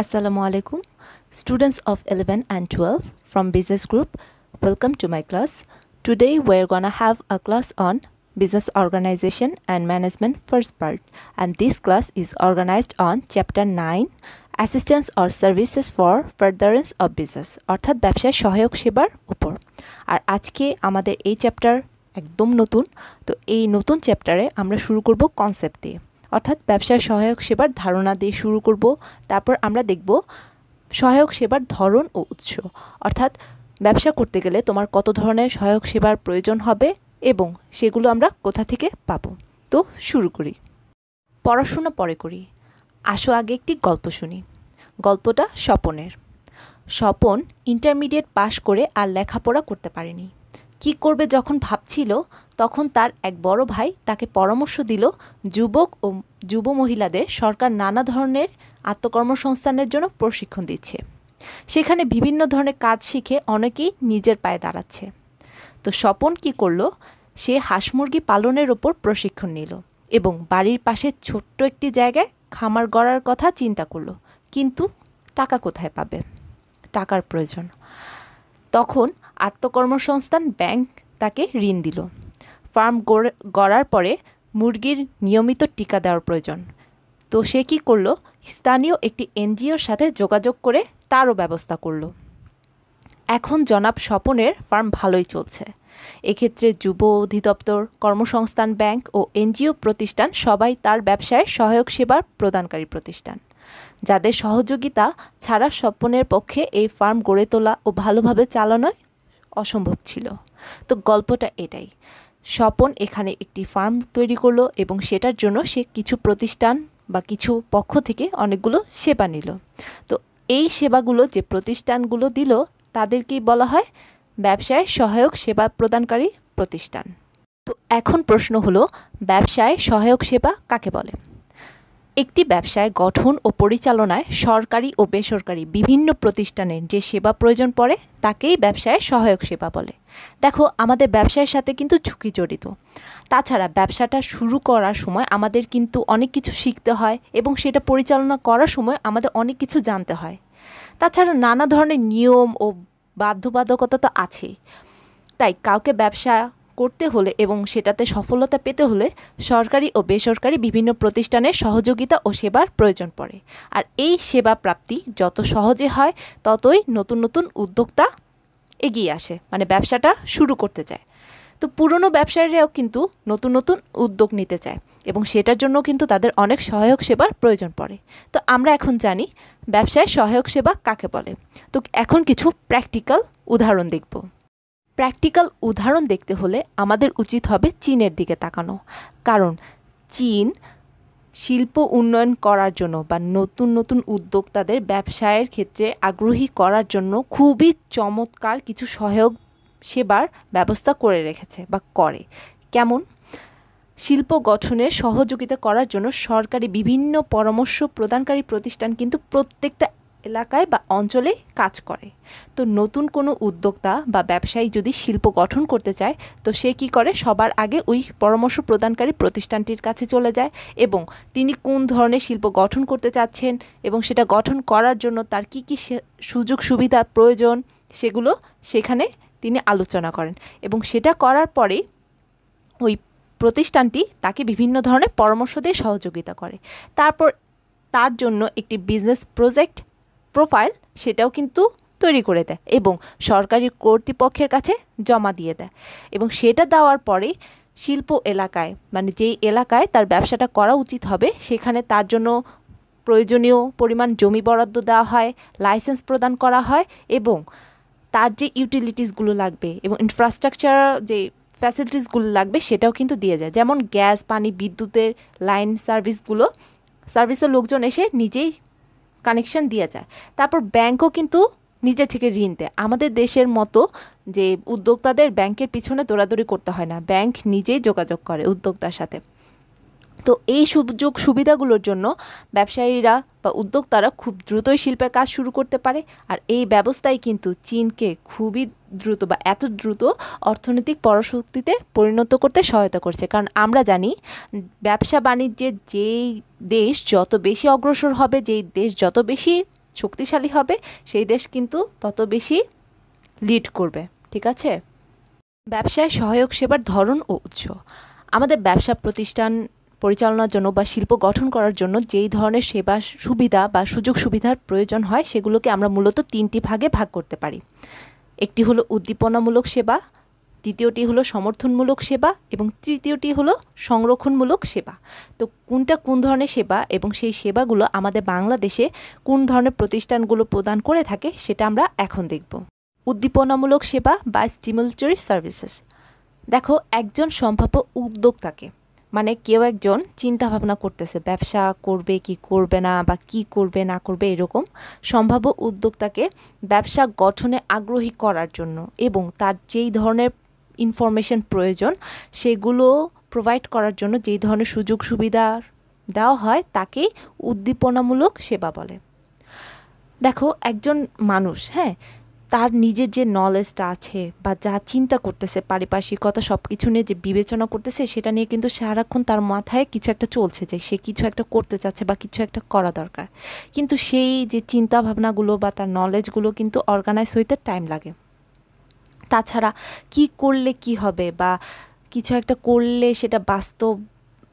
Assalamu alaikum, students of 11 and 12 from business group, welcome to my class. Today we're gonna have a class on business organization and management first part and this class is organized on chapter 9 assistance or services for furtherance of business অর্থাৎ ব্যবসায় সহায়ক সেবার উপর আর আজকে আমাদের এই chapter একদম নতুন তো এই নতুন চ্যাপ্টারে আমরা শুরু করব কনসেপ্ট দিয়ে অর্থাৎ ব্যবসায় সহায়ক সেবার ধারণা দিয়ে শুরু করব তারপর আমরা দেখব সহায়ক সেবার ধরন ও উৎস অর্থাৎ ব্যবসা করতে গেলে তোমার কত ধরনের সহায়ক সেবার প্রয়োজন হবে এবং সেগুলো আমরা কোথা থেকে পাব তো শুরু করি পড়াশোনা পরে করি আসো আগে একটি গল্প শুনি গল্পটা স্বপনের স্বপন ইন্টারমিডিয়েট পাশ করে আর লেখাপড়া করতে পারেনি কি করবে যখন ভাবছিল তখন তার এক বড় ভাই তাকে পরামর্শ দিল যুবক ও যুব মহিলাদের সরকার নানা ধরনের আত্মকর্মসংস্থানের জন্য প্রশিক্ষণ দিচ্ছে সেখানে বিভিন্ন ধরনের কাজ শিখে অনেকেই নিজের পায়ে দাঁড়াচ্ছে তো স্বপন কি করলো সে হাঁস মুরগি পালনের ওপর প্রশিক্ষণ নিল এবং বাড়ির পাশে ছোট্ট একটি জায়গায় খামার গড়ার কথা চিন্তা করলো কিন্তু টাকা কোথায় পাবে টাকার প্রয়োজন তখন আত্মকর্মসংস্থান ব্যাংক তাকে ঋণ দিল ফার্ম গড়ার পরে মুরগির নিয়মিত টিকা দেওয়ার প্রয়োজন তো সে কী করলো স্থানীয় একটি এনজিওর সাথে যোগাযোগ করে তারও ব্যবস্থা করল এখন জনাব স্বপনের ফার্ম ভালোই চলছে এক্ষেত্রে যুব অধিদপ্তর কর্মসংস্থান ব্যাংক ও এনজিও প্রতিষ্ঠান সবাই তার ব্যবসায় সহায়ক সেবার প্রদানকারী প্রতিষ্ঠান যাদের সহযোগিতা ছাড়া স্বপনের পক্ষে এই ফার্ম গড়ে তোলা ও ভালোভাবে চালানো অসম্ভব ছিল তো গল্পটা এটাই স্বপন এখানে একটি ফার্ম তৈরি করলো এবং সেটার জন্য সে কিছু প্রতিষ্ঠান বা কিছু পক্ষ থেকে অনেকগুলো সেবা নিল তো এই সেবাগুলো যে প্রতিষ্ঠানগুলো দিল তাদেরকেই বলা হয় ব্যবসায় সহায়ক সেবা প্রদানকারী প্রতিষ্ঠান তো এখন প্রশ্ন হলো ব্যবসায় সহায়ক সেবা কাকে বলে একটি ব্যবসায় গঠন ও পরিচালনায় সরকারি ও বেসরকারি বিভিন্ন প্রতিষ্ঠানের যে সেবা প্রয়োজন পড়ে তাকেই ব্যবসায় সহায়ক সেবা বলে দেখো আমাদের ব্যবসায়ের সাথে কিন্তু ঝুঁকি জড়িত তাছাড়া ব্যবসাটা শুরু করার সময় আমাদের কিন্তু অনেক কিছু শিখতে হয় এবং সেটা পরিচালনা করার সময় আমাদের অনেক কিছু জানতে হয় তাছাড়া নানা ধরনের নিয়ম ও বাধ্যবাধকতা তো আছেই তাই কাউকে ব্যবসা করতে হলে এবং সেটাতে সফলতা পেতে হলে সরকারি ও বেসরকারি বিভিন্ন প্রতিষ্ঠানের সহযোগিতা ও সেবার প্রয়োজন পড়ে আর এই সেবা প্রাপ্তি যত সহজে হয় ততই নতুন নতুন উদ্যোক্তা এগিয়ে আসে মানে ব্যবসাটা শুরু করতে চায় তো পুরনো ব্যবসায়ীরাও কিন্তু নতুন নতুন উদ্যোগ নিতে চায় এবং সেটার জন্য কিন্তু তাদের অনেক সহায়ক সেবার প্রয়োজন পড়ে তো আমরা এখন জানি ব্যবসায় সহায়ক সেবা কাকে বলে তো এখন কিছু প্র্যাকটিক্যাল উদাহরণ দেখব প্র্যাকটিক্যাল উদাহরণ দেখতে হলে আমাদের উচিত হবে চীনের দিকে তাকানো কারণ চীন শিল্প উন্নয়ন করার জন্য বা নতুন নতুন উদ্যোক্তাদের ব্যবসায়ের ক্ষেত্রে আগ্রহী করার জন্য খুবই চমৎকার কিছু সহায়ক সেবার ব্যবস্থা করে রেখেছে বা করে কেমন শিল্প গঠনে সহযোগিতা করার জন্য সরকারি বিভিন্ন পরামর্শ প্রদানকারী প্রতিষ্ঠান কিন্তু প্রত্যেকটা এলাকায় বা অঞ্চলে কাজ করে তো নতুন কোনো উদ্যোক্তা বা ব্যবসায়ী যদি শিল্প গঠন করতে চায় তো সে কি করে সবার আগে ওই পরামর্শ প্রদানকারী প্রতিষ্ঠানটির কাছে চলে যায় এবং তিনি কোন ধরনের শিল্প গঠন করতে চাচ্ছেন এবং সেটা গঠন করার জন্য তার কি কি সুযোগ সুবিধা প্রয়োজন সেগুলো সেখানে তিনি আলোচনা করেন এবং সেটা করার পরে ওই প্রতিষ্ঠানটি তাকে বিভিন্ন ধরনের পরামর্শ দিয়ে সহযোগিতা করে তারপর তার জন্য একটি বিজনেস প্রজেক্ট প্রোফাইল সেটাও কিন্তু তৈরি করে দেয় এবং সরকারি কর্তৃপক্ষের কাছে জমা দিয়ে দেয় এবং সেটা দেওয়ার পরে শিল্প এলাকায় মানে যেই এলাকায় তার ব্যবসাটা করা উচিত হবে সেখানে তার জন্য প্রয়োজনীয় পরিমাণ জমি বরাদ্দ দেওয়া হয় লাইসেন্স প্রদান করা হয় এবং তার যে ইউটিলিটিসগুলো লাগবে এবং ইনফ্রাস্ট্রাকচার যে ফ্যাসিলিটিসগুলো লাগবে সেটাও কিন্তু দিয়ে যায় যেমন গ্যাস পানি বিদ্যুতের লাইন সার্ভিসগুলো সার্ভিসের লোকজন এসে নিজেই কানেকশান দিয়ে যায় তারপর ব্যাংকও কিন্তু নিজে থেকে ঋণ দেয় আমাদের দেশের মতো যে উদ্যোক্তাদের ব্যাংকের পিছনে দৌড়াদৌড়ি করতে হয় না ব্যাংক নিজেই যোগাযোগ করে উদ্যোক্তার সাথে তো এই সুযোগ সুবিধাগুলোর জন্য ব্যবসায়ীরা বা উদ্যোক্তারা খুব দ্রুতই শিল্পের কাজ শুরু করতে পারে আর এই ব্যবস্থাই কিন্তু চীনকে খুবই দ্রুত বা এত দ্রুত অর্থনৈতিক পরশক্তিতে পরিণত করতে সহায়তা করছে কারণ আমরা জানি ব্যবসা বাণিজ্যে যেই দেশ যত বেশি অগ্রসর হবে যেই দেশ যত বেশি শক্তিশালী হবে সেই দেশ কিন্তু তত বেশি লিড করবে ঠিক আছে ব্যবসায় সহায়ক সেবার ধরন ও উৎস আমাদের ব্যবসা প্রতিষ্ঠান পরিচালনার জন্য বা শিল্প গঠন করার জন্য যেই ধরনের সেবা সুবিধা বা সুযোগ সুবিধার প্রয়োজন হয় সেগুলোকে আমরা মূলত তিনটি ভাগে ভাগ করতে পারি একটি হলো উদ্দীপনামূলক সেবা দ্বিতীয়টি হলো সমর্থনমূলক সেবা এবং তৃতীয়টি হলো সংরক্ষণমূলক সেবা তো কোনটা কোন ধরনের সেবা এবং সেই সেবাগুলো আমাদের বাংলাদেশে কোন ধরনের প্রতিষ্ঠানগুলো প্রদান করে থাকে সেটা আমরা এখন দেখব উদ্দীপনামূলক সেবা বা স্টিমুলেটরি সার্ভিসেস দেখো একজন সম্ভাব্য উদ্যোক্তাকে মানে কেউ একজন চিন্তা ভাবনা করতেছে ব্যবসা করবে কি করবে না বা কি করবে না করবে এরকম সম্ভাব্য উদ্যোক্তাকে ব্যবসা গঠনে আগ্রহী করার জন্য এবং তার যেই ধরনের ইনফরমেশন প্রয়োজন সেগুলো প্রোভাইড করার জন্য যেই ধরনের সুযোগ সুবিধা দেওয়া হয় তাকেই উদ্দীপনামূলক সেবা বলে দেখো একজন মানুষ হ্যাঁ তার নিজের যে নলেজটা আছে বা যা চিন্তা করতেছে পারিপার্শ্বিকতা সব কিছু নিয়ে যে বিবেচনা করতেছে সেটা নিয়ে কিন্তু সারাক্ষণ তার মাথায় কিছু একটা চলছে যে সে কিছু একটা করতে চাচ্ছে বা কিছু একটা করা দরকার কিন্তু সেই যে চিন্তা ভাবনাগুলো বা তার নলেজগুলো কিন্তু অর্গানাইজ হইতে টাইম লাগে তাছাড়া কি করলে কি হবে বা কিছু একটা করলে সেটা বাস্তব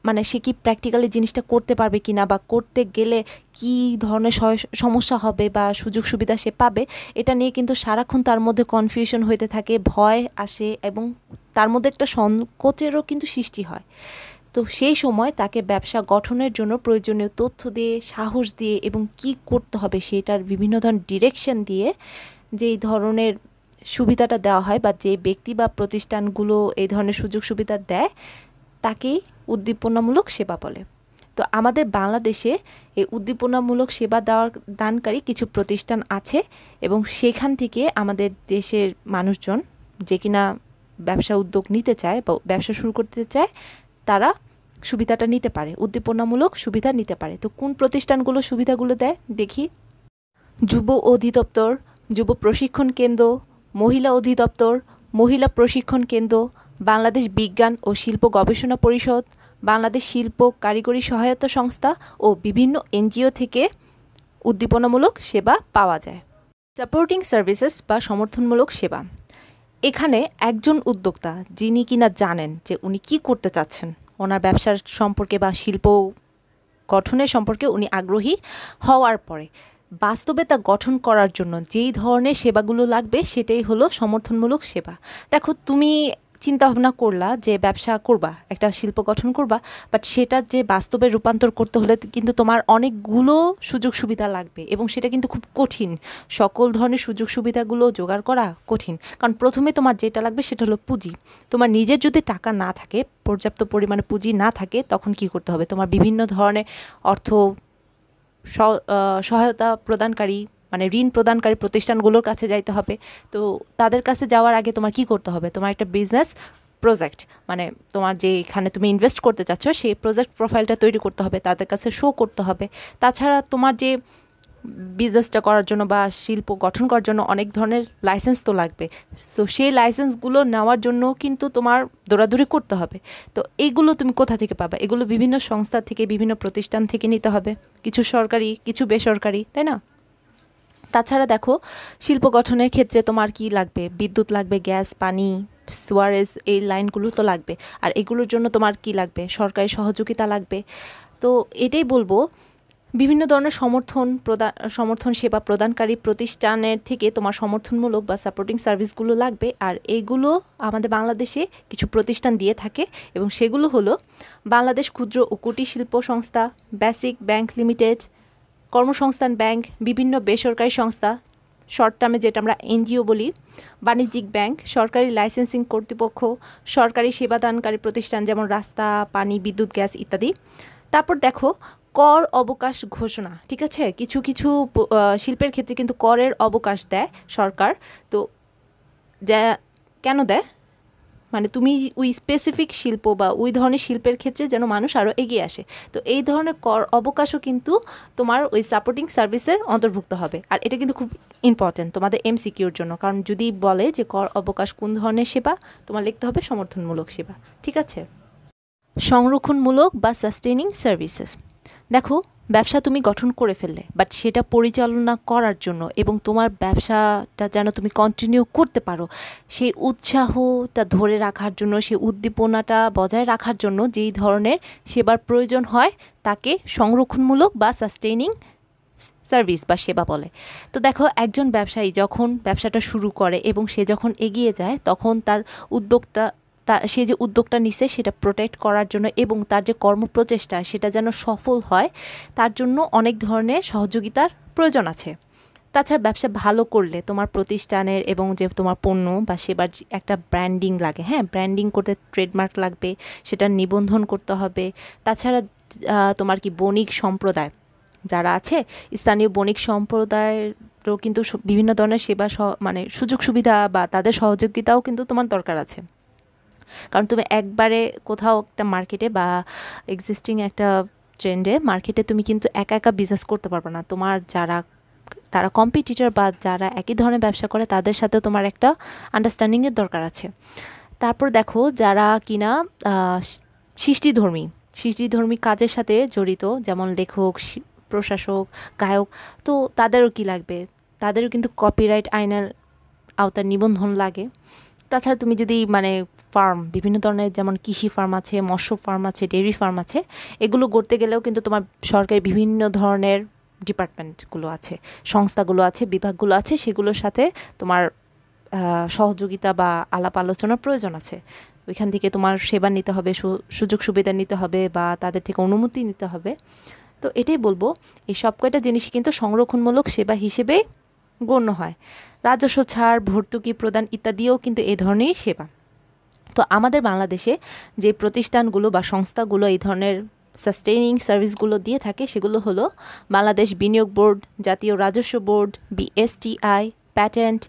মানে সে কি প্র্যাকটিক্যালি জিনিসটা করতে পারবে কি না বা করতে গেলে কি ধরনের সমস্যা হবে বা সুযোগ সুবিধা সে পাবে এটা নিয়ে কিন্তু সারাক্ষণ তার মধ্যে কনফিউশন হইতে থাকে ভয় আসে এবং তার মধ্যে একটা সংকোচেরও কিন্তু সৃষ্টি হয় তো সেই সময় তাকে ব্যবসা গঠনের জন্য প্রয়োজনীয় তথ্য দিয়ে সাহস দিয়ে এবং কি করতে হবে সেটার বিভিন্ন ধরনের ডিরেকশন দিয়ে যেই ধরনের সুবিধাটা দেওয়া হয় বা যে ব্যক্তি বা প্রতিষ্ঠানগুলো এই ধরনের সুযোগ সুবিধা দেয় তাকেই উদ্দীপনামূলক সেবা বলে তো আমাদের বাংলাদেশে এই উদ্দীপনামূলক সেবা দেওয়ার দানকারী কিছু প্রতিষ্ঠান আছে এবং সেখান থেকে আমাদের দেশের মানুষজন যে কিনা ব্যবসা উদ্যোগ নিতে চায় বা ব্যবসা শুরু করতে চায় তারা সুবিধাটা নিতে পারে উদ্দীপনামূলক সুবিধা নিতে পারে তো কোন প্রতিষ্ঠানগুলো সুবিধাগুলো দেয় দেখি যুব অধিদপ্তর যুব প্রশিক্ষণ কেন্দ্র মহিলা অধিদপ্তর মহিলা প্রশিক্ষণ কেন্দ্র বাংলাদেশ বিজ্ঞান ও শিল্প গবেষণা পরিষদ বাংলাদেশ শিল্প কারিগরি সহায়তা সংস্থা ও বিভিন্ন এনজিও থেকে উদ্দীপনামূলক সেবা পাওয়া যায় সাপোর্টিং সার্ভিসেস বা সমর্থনমূলক সেবা এখানে একজন উদ্যোক্তা যিনি কিনা জানেন যে উনি কি করতে চাচ্ছেন ওনার ব্যবসার সম্পর্কে বা শিল্প গঠনের সম্পর্কে উনি আগ্রহী হওয়ার পরে বাস্তবে তা গঠন করার জন্য যেই ধরনের সেবাগুলো লাগবে সেটাই হলো সমর্থনমূলক সেবা দেখো তুমি চিন্তা ভাবনা করলা যে ব্যবসা করবা একটা শিল্প গঠন করবা বাট সেটা যে বাস্তবে রূপান্তর করতে হলে কিন্তু তোমার অনেকগুলো সুযোগ সুবিধা লাগবে এবং সেটা কিন্তু খুব কঠিন সকল ধরনের সুযোগ সুবিধাগুলো জোগাড় করা কঠিন কারণ প্রথমে তোমার যেটা লাগবে সেটা হলো পুঁজি তোমার নিজের যদি টাকা না থাকে পর্যাপ্ত পরিমাণে পুঁজি না থাকে তখন কি করতে হবে তোমার বিভিন্ন ধরনের অর্থ সহায়তা প্রদানকারী মানে ঋণ প্রদানকারী প্রতিষ্ঠানগুলোর কাছে যাইতে হবে তো তাদের কাছে যাওয়ার আগে তোমার কি করতে হবে তোমার একটা বিজনেস প্রজেক্ট মানে তোমার যে এখানে তুমি ইনভেস্ট করতে চাচ্ছ সেই প্রজেক্ট প্রোফাইলটা তৈরি করতে হবে তাদের কাছে শো করতে হবে তাছাড়া তোমার যে বিজনেসটা করার জন্য বা শিল্প গঠন করার জন্য অনেক ধরনের লাইসেন্স তো লাগবে সো সেই লাইসেন্সগুলো নেওয়ার জন্য কিন্তু তোমার দৌড়াদৌড়ি করতে হবে তো এইগুলো তুমি কোথা থেকে পাবে এগুলো বিভিন্ন সংস্থা থেকে বিভিন্ন প্রতিষ্ঠান থেকে নিতে হবে কিছু সরকারি কিছু বেসরকারি তাই না তাছাড়া দেখো শিল্প গঠনের ক্ষেত্রে তোমার কি লাগবে বিদ্যুৎ লাগবে গ্যাস পানি সোয়ারেজ এই লাইনগুলো তো লাগবে আর এগুলোর জন্য তোমার কি লাগবে সরকারি সহযোগিতা লাগবে তো এটাই বলবো বিভিন্ন ধরনের সমর্থন প্রদান সমর্থন সেবা প্রদানকারী প্রতিষ্ঠানের থেকে তোমার সমর্থনমূলক বা সাপোর্টিং সার্ভিসগুলো লাগবে আর এগুলো আমাদের বাংলাদেশে কিছু প্রতিষ্ঠান দিয়ে থাকে এবং সেগুলো হলো বাংলাদেশ ক্ষুদ্র ও কুটির শিল্প সংস্থা বেসিক ব্যাংক লিমিটেড কর্মসংস্থান ব্যাংক বিভিন্ন বেসরকারি সংস্থা শর্ট টার্মে যেটা আমরা এনজিও বলি বাণিজ্যিক ব্যাংক সরকারি লাইসেন্সিং কর্তৃপক্ষ সরকারি সেবাদানকারী প্রতিষ্ঠান যেমন রাস্তা পানি বিদ্যুৎ গ্যাস ইত্যাদি তারপর দেখো কর অবকাশ ঘোষণা ঠিক আছে কিছু কিছু শিল্পের ক্ষেত্রে কিন্তু করের অবকাশ দেয় সরকার তো যা কেন দেয় মানে তুমি ওই স্পেসিফিক শিল্প বা ওই ধরনের শিল্পের ক্ষেত্রে যেন মানুষ আরও এগিয়ে আসে তো এই ধরনের কর অবকাশও কিন্তু তোমার ওই সাপোর্টিং সার্ভিসের অন্তর্ভুক্ত হবে আর এটা কিন্তু খুব ইম্পর্ট্যান্ট তোমাদের এম সিকিউর জন্য কারণ যদি বলে যে কর অবকাশ কোন ধরনের সেবা তোমার লিখতে হবে সমর্থনমূলক সেবা ঠিক আছে সংরক্ষণমূলক বা সাস্টেনিং সার্ভিসেস দেখো ব্যবসা তুমি গঠন করে ফেললে বাট সেটা পরিচালনা করার জন্য এবং তোমার ব্যবসাটা যেন তুমি কন্টিনিউ করতে পারো সেই উৎসাহটা ধরে রাখার জন্য সেই উদ্দীপনাটা বজায় রাখার জন্য যেই ধরনের সেবার প্রয়োজন হয় তাকে সংরক্ষণমূলক বা সাস্টেইনিং সার্ভিস বা সেবা বলে তো দেখো একজন ব্যবসায়ী যখন ব্যবসাটা শুরু করে এবং সে যখন এগিয়ে যায় তখন তার উদ্যোগটা তা সে যে উদ্যোগটা নিছে সেটা প্রোটেক্ট করার জন্য এবং তার যে কর্মপ্রচেষ্টা সেটা যেন সফল হয় তার জন্য অনেক ধরনের সহযোগিতার প্রয়োজন আছে তাছাড়া ব্যবসা ভালো করলে তোমার প্রতিষ্ঠানের এবং যে তোমার পণ্য বা সেবার একটা ব্র্যান্ডিং লাগে হ্যাঁ ব্র্যান্ডিং করতে ট্রেডমার্ক লাগবে সেটা নিবন্ধন করতে হবে তাছাড়া তোমার কি বণিক সম্প্রদায় যারা আছে স্থানীয় বণিক সম্প্রদায়েরও কিন্তু বিভিন্ন ধরনের সেবা মানে সুযোগ সুবিধা বা তাদের সহযোগিতাও কিন্তু তোমার দরকার আছে কারণ তুমি একবারে কোথাও একটা মার্কেটে বা এক্সিস্টিং একটা ট্রেন্ডে মার্কেটে তুমি কিন্তু একা একা বিজনেস করতে পারবে না তোমার যারা তারা কম্পিটিটর বা যারা একই ধরনের ব্যবসা করে তাদের সাথে তোমার একটা আন্ডারস্ট্যান্ডিংয়ের দরকার আছে তারপর দেখো যারা কিনা সৃষ্টিধর্মী সৃষ্টিধর্মী কাজের সাথে জড়িত যেমন লেখক প্রশাসক গায়ক তো তাদেরও কি লাগবে তাদেরও কিন্তু কপিরাইট আইনের আওতার নিবন্ধন লাগে তাছাড়া তুমি যদি মানে ফার্ম বিভিন্ন ধরনের যেমন কৃষি ফার্ম আছে মৎস্য ফার্ম আছে ডেয়ারি ফার্ম আছে এগুলো করতে গেলেও কিন্তু তোমার সরকারি বিভিন্ন ধরনের ডিপার্টমেন্টগুলো আছে সংস্থাগুলো আছে বিভাগগুলো আছে সেগুলোর সাথে তোমার সহযোগিতা বা আলাপ আলোচনার প্রয়োজন আছে ওইখান থেকে তোমার সেবা নিতে হবে সুযোগ সুবিধা নিতে হবে বা তাদের থেকে অনুমতি নিতে হবে তো এটাই বলবো এই সব কয়টা জিনিসই কিন্তু সংরক্ষণমূলক সেবা হিসেবেই গণ্য হয় রাজস্ব ছাড় ভর্তুকি প্রদান ইত্যাদিও কিন্তু এ ধরনের সেবা তো আমাদের বাংলাদেশে যে প্রতিষ্ঠানগুলো বা সংস্থাগুলো এই ধরনের সাস্টেনিং সার্ভিসগুলো দিয়ে থাকে সেগুলো হলো বাংলাদেশ বিনিয়োগ বোর্ড জাতীয় রাজস্ব বোর্ড বিএসটিআই প্যাটেন্ট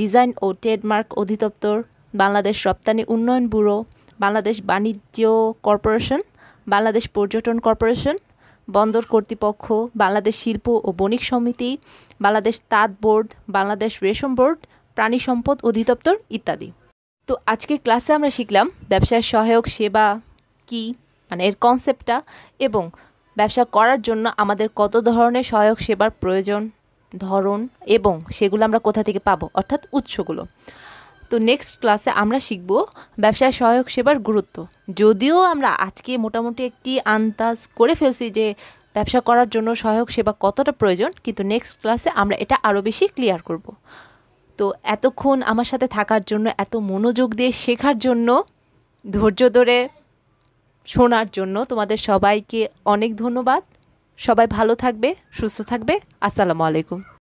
ডিজাইন ও ট্রেডমার্ক অধিদপ্তর বাংলাদেশ রপ্তানি উন্নয়ন ব্যুরো বাংলাদেশ বাণিজ্য কর্পোরেশন বাংলাদেশ পর্যটন কর্পোরেশন বন্দর কর্তৃপক্ষ বাংলাদেশ শিল্প ও বণিক সমিতি বাংলাদেশ তাঁত বোর্ড বাংলাদেশ রেশম বোর্ড প্রাণী সম্পদ অধিদপ্তর ইত্যাদি তো আজকের ক্লাসে আমরা শিখলাম ব্যবসায় সহায়ক সেবা কি মানে এর কনসেপ্টটা এবং ব্যবসা করার জন্য আমাদের কত ধরনের সহায়ক সেবার প্রয়োজন ধরন এবং সেগুলো আমরা কোথা থেকে পাবো অর্থাৎ উৎসগুলো তো নেক্সট ক্লাসে আমরা শিখব ব্যবসায় সহায়ক সেবার গুরুত্ব যদিও আমরা আজকে মোটামুটি একটি আন্দাজ করে ফেলছি যে ব্যবসা করার জন্য সহায়ক সেবা কতটা প্রয়োজন কিন্তু নেক্সট ক্লাসে আমরা এটা আরও বেশি ক্লিয়ার করব তো এতক্ষণ আমার সাথে থাকার জন্য এত মনোযোগ দিয়ে শেখার জন্য ধৈর্য ধরে শোনার জন্য তোমাদের সবাইকে অনেক ধন্যবাদ সবাই ভালো থাকবে সুস্থ থাকবে আসসালামু আলাইকুম